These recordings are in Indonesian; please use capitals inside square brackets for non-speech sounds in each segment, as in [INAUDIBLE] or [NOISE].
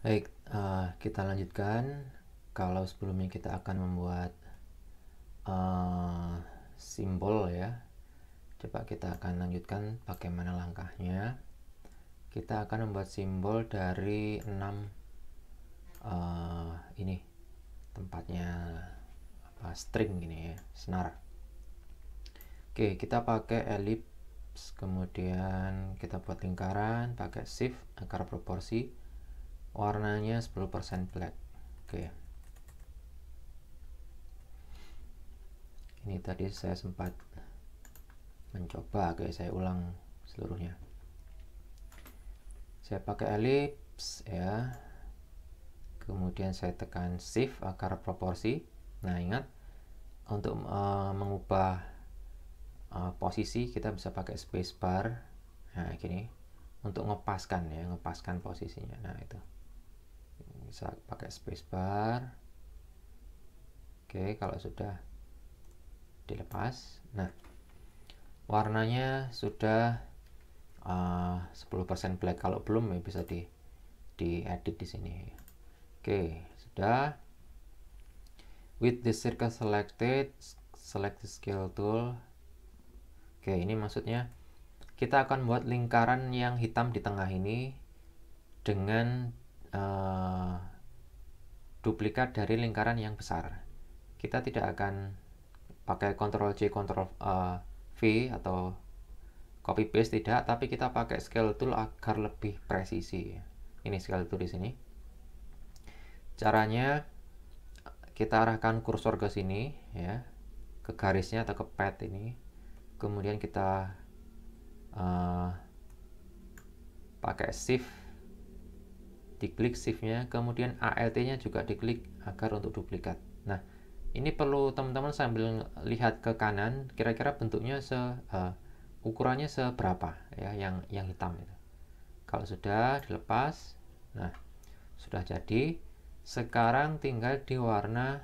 Baik, uh, kita lanjutkan. Kalau sebelumnya kita akan membuat uh, simbol ya. Coba kita akan lanjutkan bagaimana langkahnya. Kita akan membuat simbol dari 6 uh, eh, ini tempatnya apa string ini ya, senar. Oke, kita pakai ellipse kemudian kita buat lingkaran pakai shift akar proporsi warnanya 10% black oke ini tadi saya sempat mencoba oke saya ulang seluruhnya saya pakai ellipse ya kemudian saya tekan shift akar proporsi nah ingat untuk uh, mengubah uh, posisi kita bisa pakai spacebar nah gini untuk ngepaskan ya ngepaskan posisinya nah itu bisa pakai spacebar oke kalau sudah dilepas nah warnanya sudah eh, uh, 10% black kalau belum ya bisa di di edit di sini oke sudah with the circle selected select the scale tool oke ini maksudnya kita akan buat lingkaran yang hitam di tengah ini dengan uh, duplikat dari lingkaran yang besar. Kita tidak akan pakai Ctrl C, Ctrl uh, V atau copy paste tidak, tapi kita pakai scale tool agar lebih presisi. Ini scale tool di sini. Caranya kita arahkan kursor ke sini ya, ke garisnya atau ke pad ini. Kemudian kita uh, pakai shift diklik shiftnya kemudian ALT nya juga diklik agar untuk duplikat nah ini perlu teman-teman sambil lihat ke kanan kira-kira bentuknya se uh, ukurannya seberapa ya yang yang hitam itu kalau sudah dilepas nah sudah jadi sekarang tinggal di warna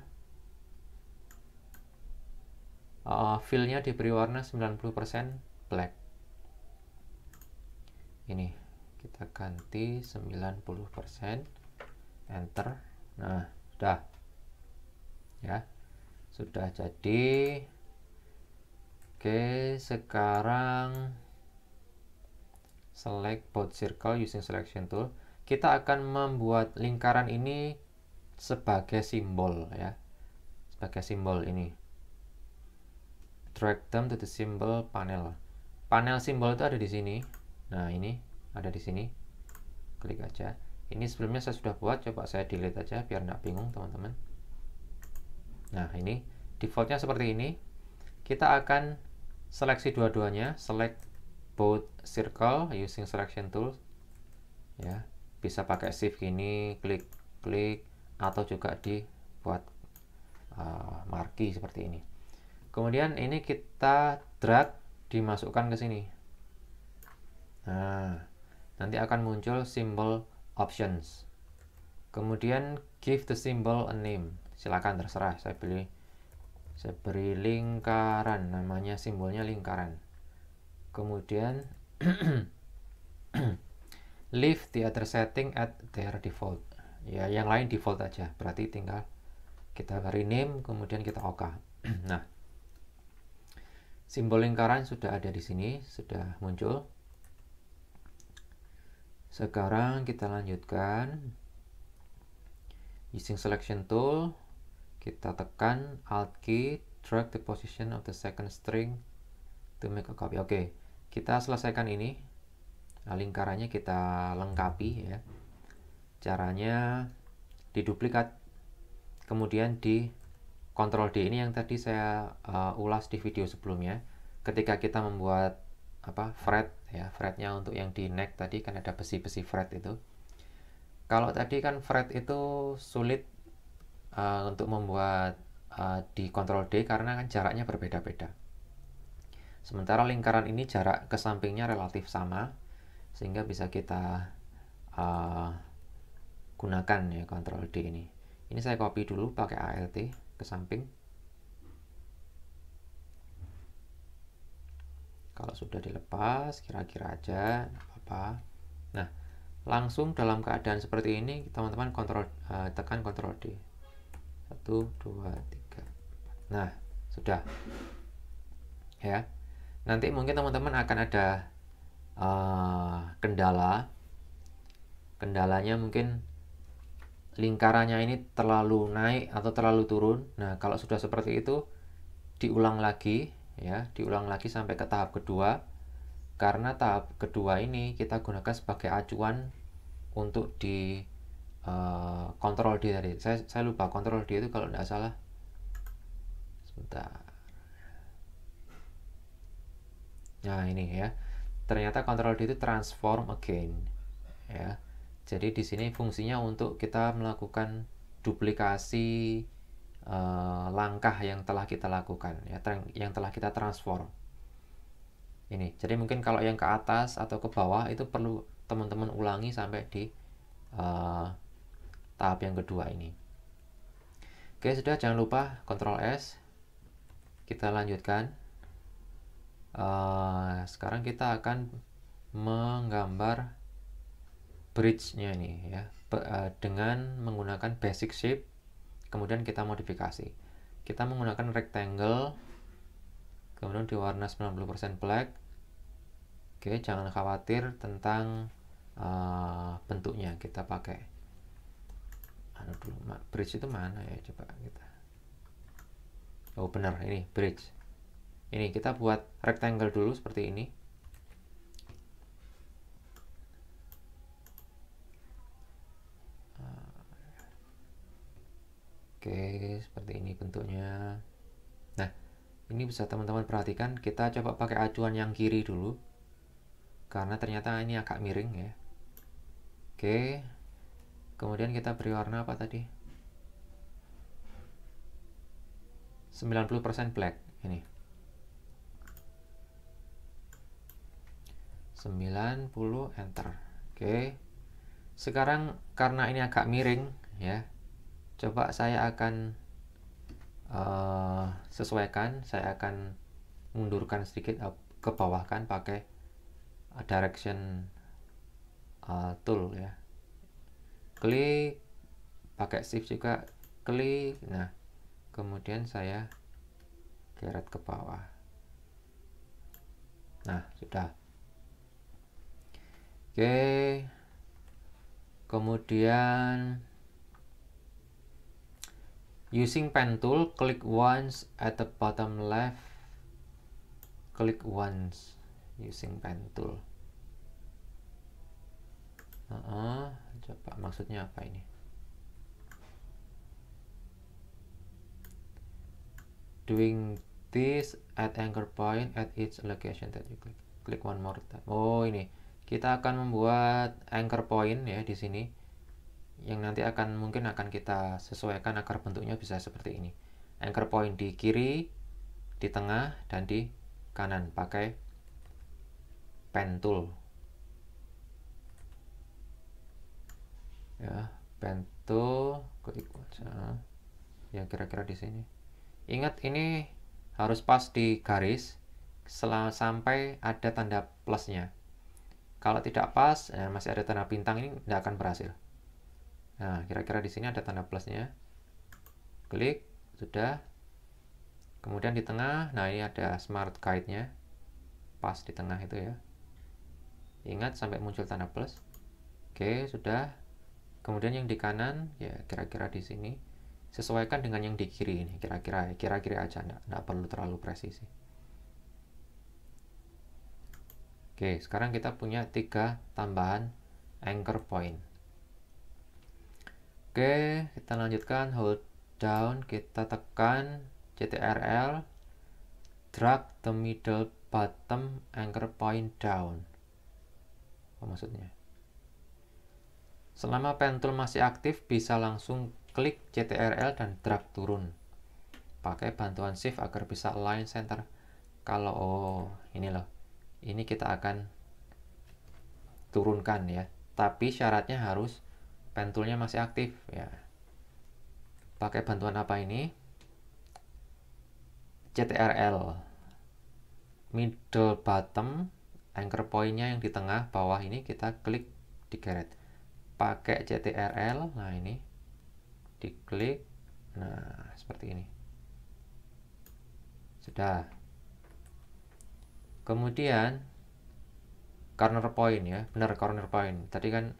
uh, eh, fill-nya diberi warna 90% black ini kita ganti 90% enter nah sudah ya sudah jadi oke sekarang select both circle using selection tool kita akan membuat lingkaran ini sebagai simbol ya sebagai simbol ini drag them to the symbol panel panel simbol itu ada di sini nah ini ada di sini klik aja ini sebelumnya saya sudah buat coba saya delete aja biar nggak bingung teman-teman nah ini defaultnya seperti ini kita akan seleksi dua-duanya select both circle using selection tool ya bisa pakai shift gini klik klik atau juga dibuat uh, marki seperti ini kemudian ini kita drag dimasukkan ke sini nah nanti akan muncul simbol options. Kemudian give the symbol a name. Silakan terserah saya pilih saya beri lingkaran namanya simbolnya lingkaran. Kemudian [CLEARS THROAT] leave the other setting at their default. Ya, yang lain default aja. Berarti tinggal kita beri name, kemudian kita OK. [CLEARS THROAT] nah, simbol lingkaran sudah ada di sini, sudah muncul. Sekarang kita lanjutkan using selection tool kita tekan alt key drag the position of the second string to make a copy. Oke, okay. kita selesaikan ini. Nah, lingkarannya kita lengkapi ya. Caranya diduplikat kemudian di Ctrl D ini yang tadi saya uh, ulas di video sebelumnya. Ketika kita membuat apa fret ya fretnya untuk yang di neck tadi kan ada besi-besi fret itu kalau tadi kan fret itu sulit uh, untuk membuat uh, eh, di control D karena kan jaraknya berbeda-beda sementara lingkaran ini jarak ke sampingnya relatif sama sehingga bisa kita uh, gunakan ya control D ini ini saya copy dulu pakai ALT ke samping Kalau sudah dilepas, kira-kira aja, apa-apa. Nah, langsung dalam keadaan seperti ini, teman-teman kontrol uh, tekan kontrol D. satu, dua, tiga. Nah, sudah. Ya. Nanti mungkin teman-teman akan ada uh, kendala. Kendalanya mungkin lingkarannya ini terlalu naik atau terlalu turun. Nah, kalau sudah seperti itu, diulang lagi ya diulang lagi sampai ke tahap kedua karena tahap kedua ini kita gunakan sebagai acuan untuk di uh, D tadi saya, saya lupa kontrol D itu kalau tidak salah sebentar nah ini ya ternyata kontrol D itu transform again ya jadi di sini fungsinya untuk kita melakukan duplikasi uh, langkah yang telah kita lakukan ya yang telah kita transform ini jadi mungkin kalau yang ke atas atau ke bawah itu perlu teman-teman ulangi sampai di uh, tahap yang kedua ini oke sudah jangan lupa Ctrl S kita lanjutkan uh, sekarang kita akan menggambar bridge-nya ini ya dengan menggunakan basic shape kemudian kita modifikasi kita menggunakan rectangle kemudian diwarna 90% black oke jangan khawatir tentang uh, bentuknya kita pakai anu dulu bridge itu mana ya coba kita oh benar ini bridge ini kita buat rectangle dulu seperti ini Oke, seperti ini bentuknya. Nah, ini bisa teman-teman perhatikan, kita coba pakai acuan yang kiri dulu. Karena ternyata ini agak miring ya. Oke. Kemudian kita beri warna apa tadi? 90% black ini. 90 enter. Oke. Sekarang karena ini agak miring ya coba saya akan uh, sesuaikan saya akan mundurkan sedikit up, ke bawah kan pakai eh, direction uh, tool ya klik pakai shift juga klik nah kemudian saya geret ke bawah nah sudah oke kemudian Using pen tool, click once at the bottom left. Click once using pen tool. Uh -uh, coba maksudnya apa ini? Doing this at anchor point at each location that you click. Click one more time. Oh ini, kita akan membuat anchor point ya di sini yang nanti akan mungkin akan kita sesuaikan agar bentuknya bisa seperti ini anchor point di kiri di tengah dan di kanan pakai pen tool ya pen tool klik ya kira-kira di sini ingat ini harus pas di garis setelah sampai ada tanda plusnya kalau tidak pas, ya, masih ada tanda bintang ini tidak akan berhasil. Nah, kira-kira di sini ada tanda plusnya. Klik, sudah. Kemudian di tengah, nah ini ada smart guide-nya. Pas di tengah itu ya. Ingat sampai muncul tanda plus. Oke, sudah. Kemudian yang di kanan, ya kira-kira di sini. Sesuaikan dengan yang di kiri ini, kira-kira kira-kira aja, nggak, nggak perlu terlalu presisi. Oke, sekarang kita punya tiga tambahan anchor point. Oke, kita lanjutkan hold down, kita tekan CTRL, drag the middle bottom anchor point down. Apa maksudnya? Selama pen tool masih aktif, bisa langsung klik CTRL dan drag turun. Pakai bantuan shift agar bisa align center. Kalau oh, ini loh. Ini kita akan turunkan ya. Tapi syaratnya harus pen toolnya masih aktif ya pakai bantuan apa ini CTRL middle bottom anchor pointnya yang di tengah bawah ini kita klik digeret pakai CTRL nah ini diklik nah seperti ini sudah kemudian corner point ya benar corner point tadi kan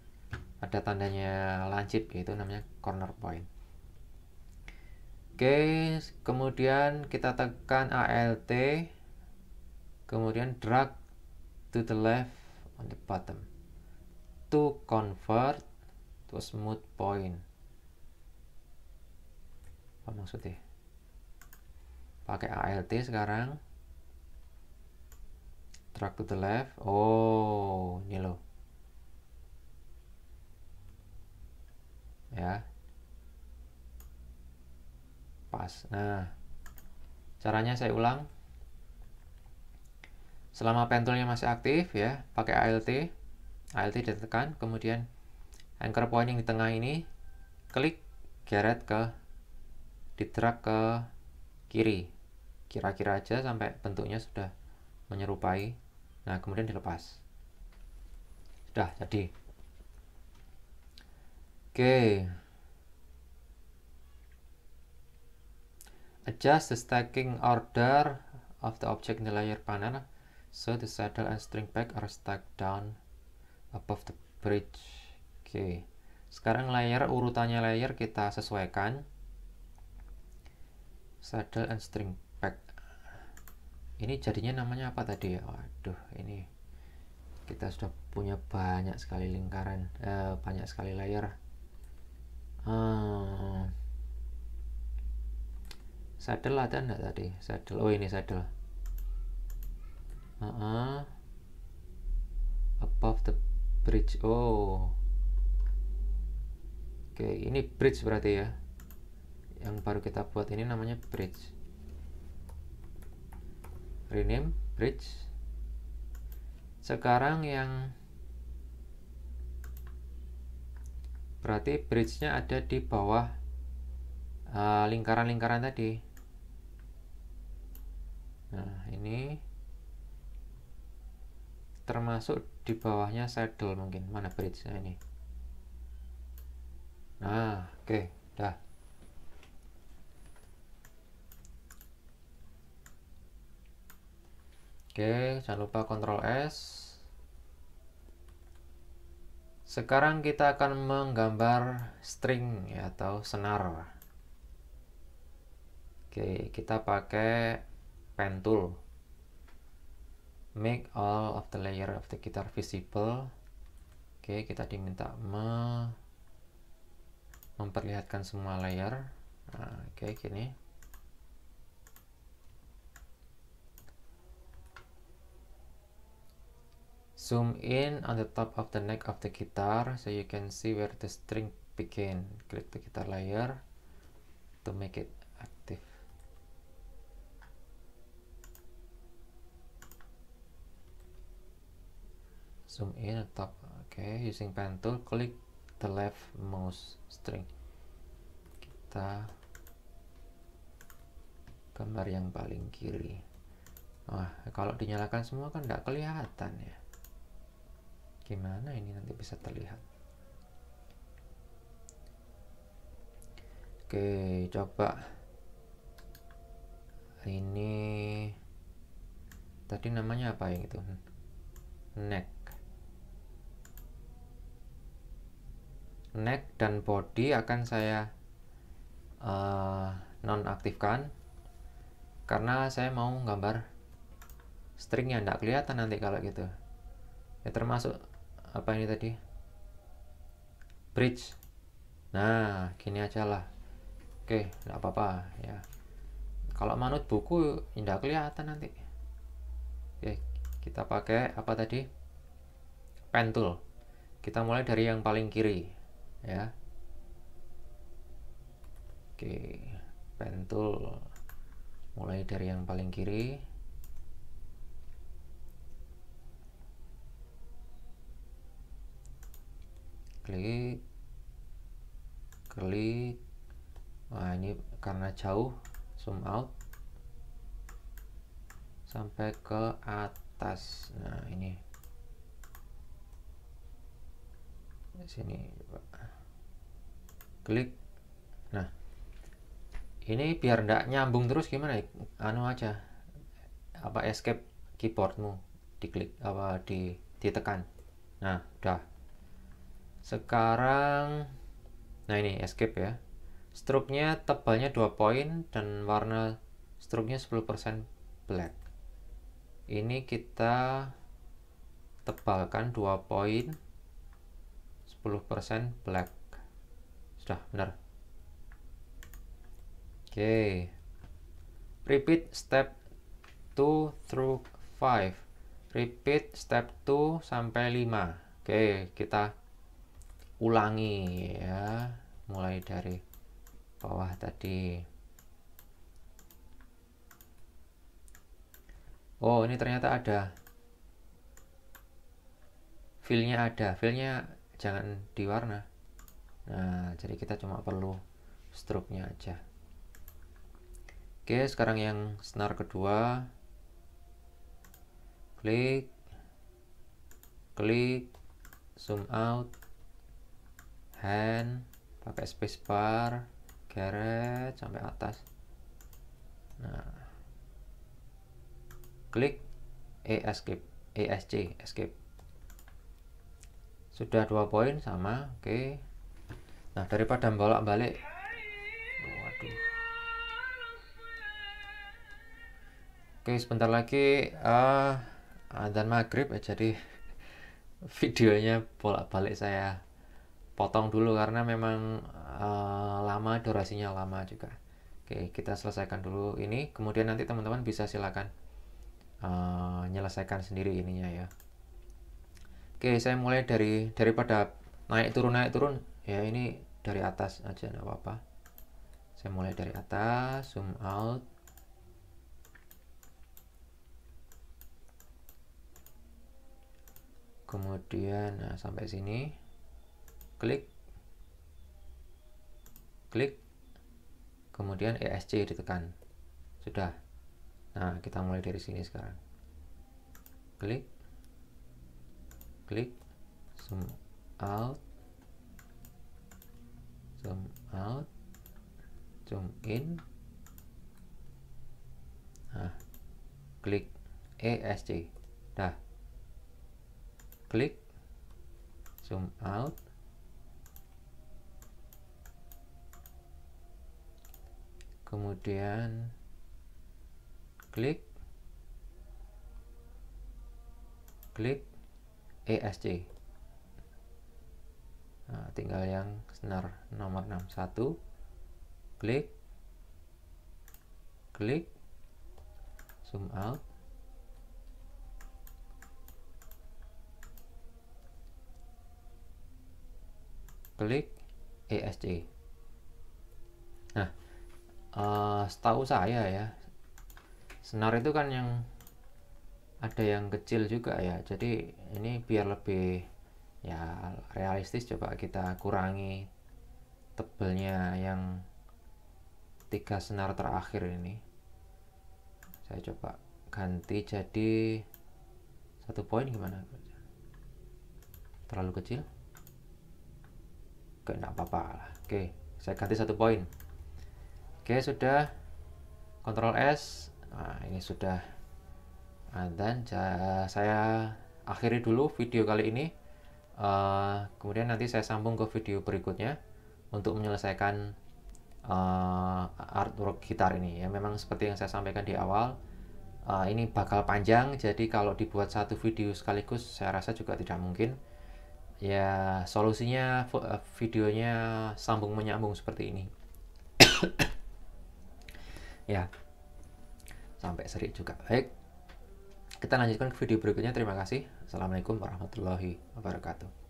ada tandanya lancip yaitu namanya corner point oke kemudian kita tekan alt kemudian drag to the left on the bottom to convert to a smooth point apa maksudnya pakai alt sekarang drag to the left oh ini loh ya pas nah caranya saya ulang selama pentulnya masih aktif ya pakai ALT ALT ditekan kemudian anchor point yang di tengah ini klik geret ke di track ke kiri kira-kira aja sampai bentuknya sudah menyerupai nah kemudian dilepas sudah jadi Okay. Adjust the stacking order of the object in the layer panel so the saddle and string pack are stacked down above the bridge. Oke. Okay. Sekarang layer urutannya layer kita sesuaikan. Saddle and string pack. Ini jadinya namanya apa tadi ya? Waduh, ini kita sudah punya banyak sekali lingkaran, eh, banyak sekali layer. Hmm. Saddle ada enggak tadi? Saddle. Oh, ini saddle. Uh -uh. Above the bridge. Oh. Oke, okay, ini bridge berarti ya. Yang baru kita buat ini namanya bridge. Rename bridge. Sekarang yang berarti bridge-nya ada di bawah eh, lingkaran-lingkaran uh, tadi nah ini termasuk di bawahnya saddle mungkin mana bridge-nya ini nah oke okay, dah oke okay, jangan lupa kontrol S sekarang kita akan menggambar string ya, atau senar. Oke, kita pakai pen tool. Make all of the layer of the guitar visible. Oke, kita diminta me memperlihatkan semua layer. Nah, oke, gini. zoom in on the top of the neck of the guitar so you can see where the string begin click the guitar layer to make it active zoom in on top okay using pen tool click the left mouse string kita gambar yang paling kiri Wah, kalau dinyalakan semua kan tidak kelihatan ya Gimana ini nanti bisa terlihat? Oke, coba ini tadi namanya apa yang itu? Neck. Neck dan body akan saya uh, nonaktifkan karena saya mau gambar stringnya tidak kelihatan nanti kalau gitu ya termasuk apa ini tadi bridge nah gini aja lah oke nggak apa-apa ya kalau manut buku indah kelihatan nanti oke kita pakai apa tadi pen tool kita mulai dari yang paling kiri ya oke pen tool mulai dari yang paling kiri klik klik nah ini karena jauh zoom out sampai ke atas nah ini di sini klik nah ini biar tidak nyambung terus gimana ya? anu aja apa escape keyboardmu diklik apa di ditekan nah udah sekarang nah ini escape ya. Stroke-nya tebalnya 2 poin dan warna stroke-nya 10% black. Ini kita tebalkan 2 poin 10% black. Sudah benar. Oke. Okay. Repeat step 2 through 5. Repeat step 2 sampai 5. Oke, okay, kita ulangi ya mulai dari bawah tadi oh ini ternyata ada filenya ada filenya jangan diwarna nah jadi kita cuma perlu stroke-nya aja oke sekarang yang senar kedua klik klik zoom out hand pakai spacebar geret sampai atas nah klik e escape esc escape sudah dua poin sama oke okay. nah daripada bolak-balik waduh oke okay, sebentar lagi uh, ah, dan maghrib ya jadi [LAUGHS] videonya bolak-balik saya potong dulu karena memang uh, lama durasinya lama juga oke kita selesaikan dulu ini kemudian nanti teman-teman bisa silakan uh, eh, menyelesaikan sendiri ininya ya oke saya mulai dari daripada naik turun naik turun ya ini dari atas aja nggak apa-apa saya mulai dari atas zoom out kemudian nah, sampai sini klik klik kemudian ESC ditekan sudah nah kita mulai dari sini sekarang klik klik zoom out zoom out zoom in nah klik ESC dah klik zoom out kemudian klik klik ESC nah, tinggal yang senar nomor 61 klik klik zoom out klik ESC Eh, setahu saya ya senar itu kan yang ada yang kecil juga ya jadi ini biar lebih ya realistis coba kita kurangi tebelnya yang tiga senar terakhir ini saya coba ganti jadi satu poin gimana terlalu kecil oke enggak apa-apa oke saya ganti satu poin Oke, sudah. Ctrl S. Nah, ini sudah. Nah, dan saya akhiri dulu video kali ini. Uh, kemudian nanti saya sambung ke video berikutnya untuk menyelesaikan uh, artwork gitar ini ya memang seperti yang saya sampaikan di awal uh, ini bakal panjang jadi kalau dibuat satu video sekaligus saya rasa juga tidak mungkin ya solusinya videonya sambung menyambung seperti ini ya sampai serik juga baik kita lanjutkan ke video berikutnya terima kasih assalamualaikum warahmatullahi wabarakatuh